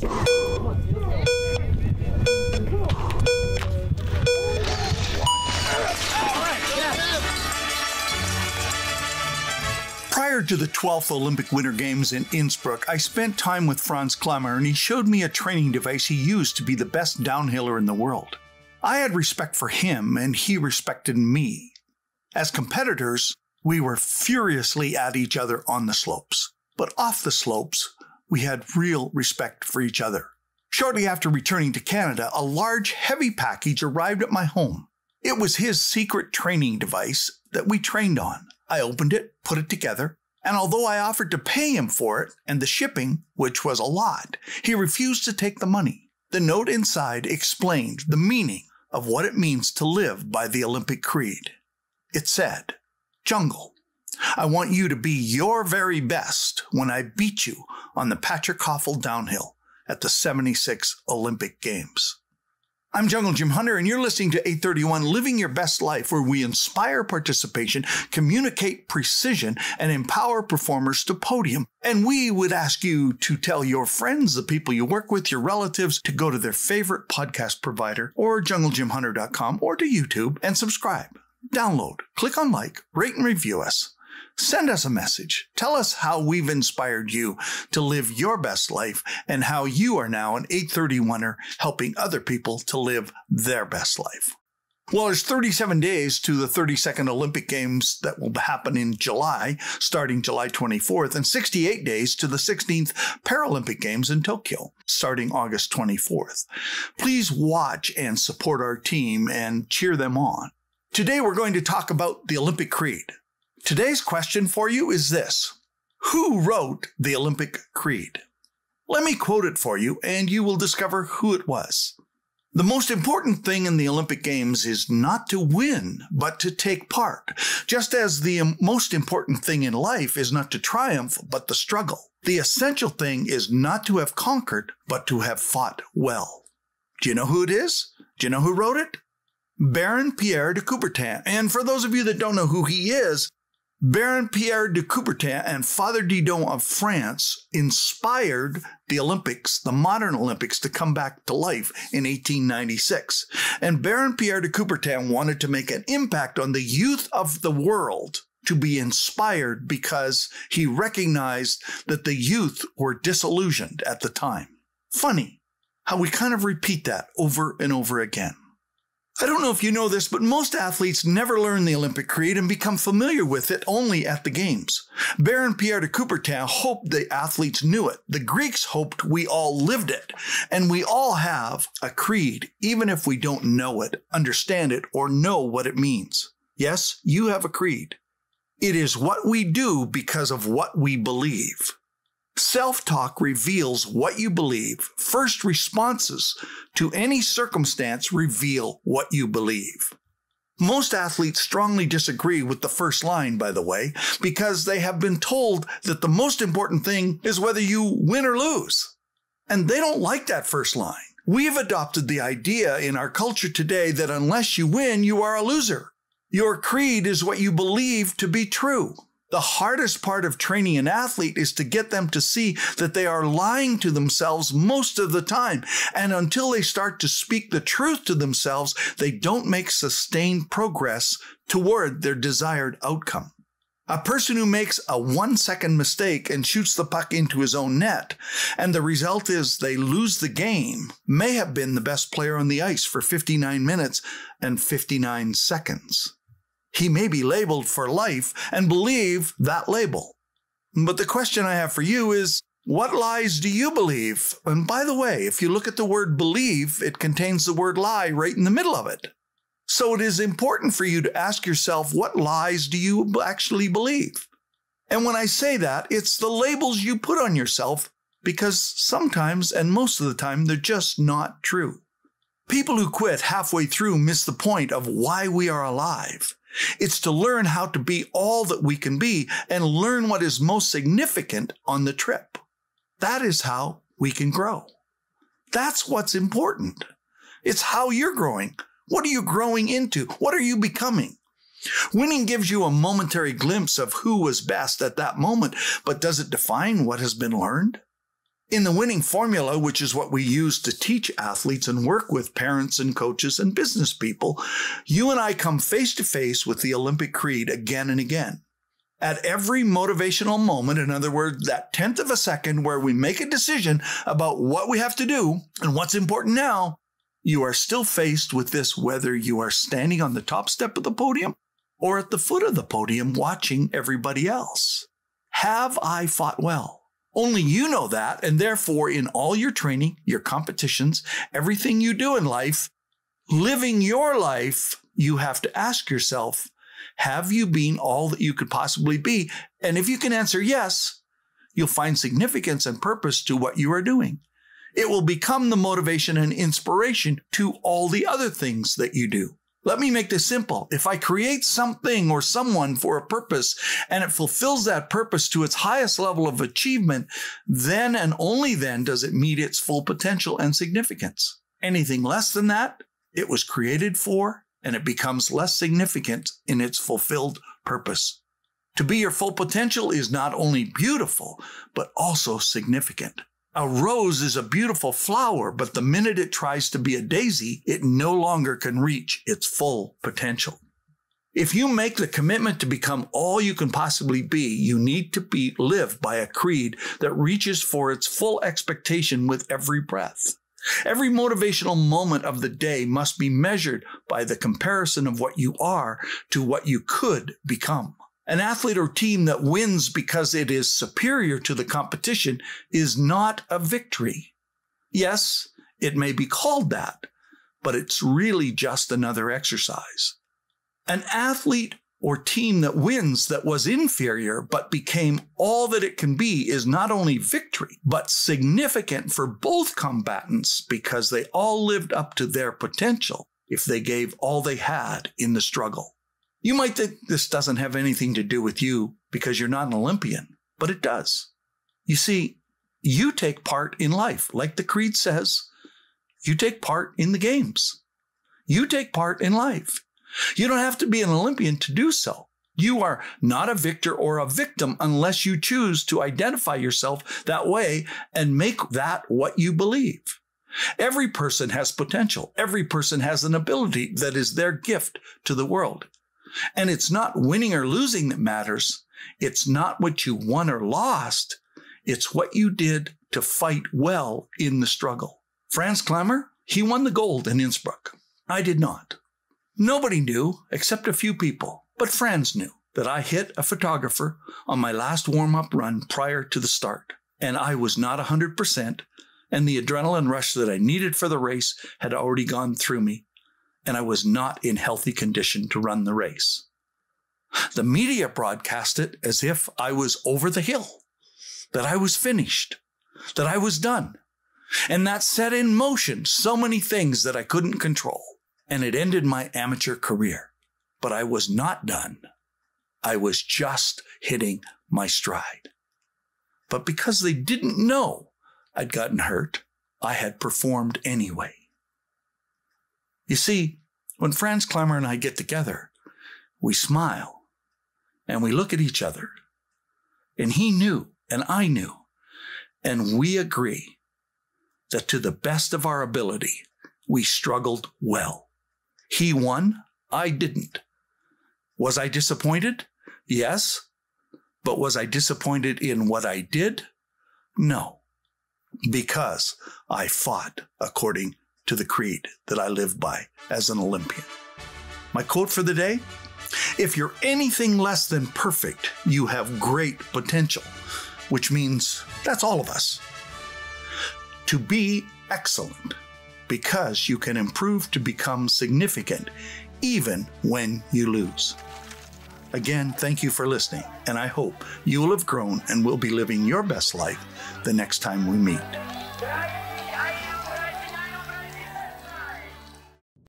Prior to the 12th Olympic Winter Games in Innsbruck, I spent time with Franz Klammer and he showed me a training device he used to be the best downhiller in the world. I had respect for him and he respected me. As competitors, we were furiously at each other on the slopes, but off the slopes, we had real respect for each other. Shortly after returning to Canada, a large, heavy package arrived at my home. It was his secret training device that we trained on. I opened it, put it together, and although I offered to pay him for it and the shipping, which was a lot, he refused to take the money. The note inside explained the meaning of what it means to live by the Olympic Creed. It said, Jungle, I want you to be your very best when I beat you on the Patrick Hoffel downhill at the 76 Olympic Games. I'm Jungle Jim Hunter, and you're listening to 831 Living Your Best Life, where we inspire participation, communicate precision, and empower performers to podium. And we would ask you to tell your friends, the people you work with, your relatives, to go to their favorite podcast provider or junglejimhunter.com or to YouTube and subscribe, download, click on like, rate, and review us send us a message. Tell us how we've inspired you to live your best life and how you are now an 831er helping other people to live their best life. Well, there's 37 days to the 32nd Olympic Games that will happen in July, starting July 24th, and 68 days to the 16th Paralympic Games in Tokyo, starting August 24th. Please watch and support our team and cheer them on. Today, we're going to talk about the Olympic Creed, Today's question for you is this Who wrote the Olympic Creed? Let me quote it for you, and you will discover who it was. The most important thing in the Olympic Games is not to win, but to take part. Just as the most important thing in life is not to triumph, but the struggle. The essential thing is not to have conquered, but to have fought well. Do you know who it is? Do you know who wrote it? Baron Pierre de Coubertin. And for those of you that don't know who he is, Baron Pierre de Coubertin and Father Didon of France inspired the Olympics, the modern Olympics, to come back to life in 1896. And Baron Pierre de Coubertin wanted to make an impact on the youth of the world to be inspired because he recognized that the youth were disillusioned at the time. Funny how we kind of repeat that over and over again. I don't know if you know this, but most athletes never learn the Olympic Creed and become familiar with it only at the Games. Baron Pierre de Coubertin hoped the athletes knew it. The Greeks hoped we all lived it. And we all have a creed, even if we don't know it, understand it, or know what it means. Yes, you have a creed. It is what we do because of what we believe. Self talk reveals what you believe. First responses to any circumstance reveal what you believe. Most athletes strongly disagree with the first line, by the way, because they have been told that the most important thing is whether you win or lose. And they don't like that first line. We have adopted the idea in our culture today that unless you win, you are a loser. Your creed is what you believe to be true. The hardest part of training an athlete is to get them to see that they are lying to themselves most of the time. And until they start to speak the truth to themselves, they don't make sustained progress toward their desired outcome. A person who makes a one second mistake and shoots the puck into his own net, and the result is they lose the game, may have been the best player on the ice for 59 minutes and 59 seconds he may be labeled for life and believe that label. But the question I have for you is what lies do you believe? And by the way, if you look at the word believe, it contains the word lie right in the middle of it. So it is important for you to ask yourself, what lies do you actually believe? And when I say that, it's the labels you put on yourself because sometimes and most of the time they're just not true. People who quit halfway through miss the point of why we are alive. It's to learn how to be all that we can be and learn what is most significant on the trip. That is how we can grow. That's what's important. It's how you're growing. What are you growing into? What are you becoming? Winning gives you a momentary glimpse of who was best at that moment, but does it define what has been learned? In the winning formula, which is what we use to teach athletes and work with parents and coaches and business people, you and I come face to face with the Olympic Creed again and again. At every motivational moment, in other words, that tenth of a second where we make a decision about what we have to do and what's important now, you are still faced with this whether you are standing on the top step of the podium or at the foot of the podium watching everybody else. Have I fought well? Only you know that. And therefore, in all your training, your competitions, everything you do in life, living your life, you have to ask yourself, have you been all that you could possibly be? And if you can answer yes, you'll find significance and purpose to what you are doing. It will become the motivation and inspiration to all the other things that you do. Let me make this simple. If I create something or someone for a purpose and it fulfills that purpose to its highest level of achievement, then and only then does it meet its full potential and significance. Anything less than that, it was created for and it becomes less significant in its fulfilled purpose. To be your full potential is not only beautiful, but also significant. A rose is a beautiful flower, but the minute it tries to be a daisy, it no longer can reach its full potential. If you make the commitment to become all you can possibly be, you need to be live by a creed that reaches for its full expectation with every breath. Every motivational moment of the day must be measured by the comparison of what you are to what you could become. An athlete or team that wins because it is superior to the competition is not a victory. Yes, it may be called that, but it's really just another exercise. An athlete or team that wins that was inferior but became all that it can be is not only victory, but significant for both combatants because they all lived up to their potential if they gave all they had in the struggle. You might think this doesn't have anything to do with you because you're not an Olympian, but it does. You see, you take part in life. Like the Creed says, you take part in the games. You take part in life. You don't have to be an Olympian to do so. You are not a victor or a victim unless you choose to identify yourself that way and make that what you believe. Every person has potential. Every person has an ability that is their gift to the world. And it's not winning or losing that matters. It's not what you won or lost. It's what you did to fight well in the struggle. Franz Klammer, he won the gold in Innsbruck. I did not. Nobody knew except a few people, but Franz knew that I hit a photographer on my last warm up run prior to the start. And I was not 100%, and the adrenaline rush that I needed for the race had already gone through me and I was not in healthy condition to run the race. The media broadcast it as if I was over the hill, that I was finished, that I was done. And that set in motion so many things that I couldn't control. And it ended my amateur career. But I was not done. I was just hitting my stride. But because they didn't know I'd gotten hurt, I had performed anyway. You see, when Franz Klemmer and I get together, we smile and we look at each other. And he knew, and I knew, and we agree that to the best of our ability, we struggled well. He won, I didn't. Was I disappointed? Yes. But was I disappointed in what I did? No, because I fought according to the creed that I live by as an Olympian. My quote for the day If you're anything less than perfect, you have great potential, which means that's all of us. To be excellent, because you can improve to become significant even when you lose. Again, thank you for listening, and I hope you will have grown and will be living your best life the next time we meet.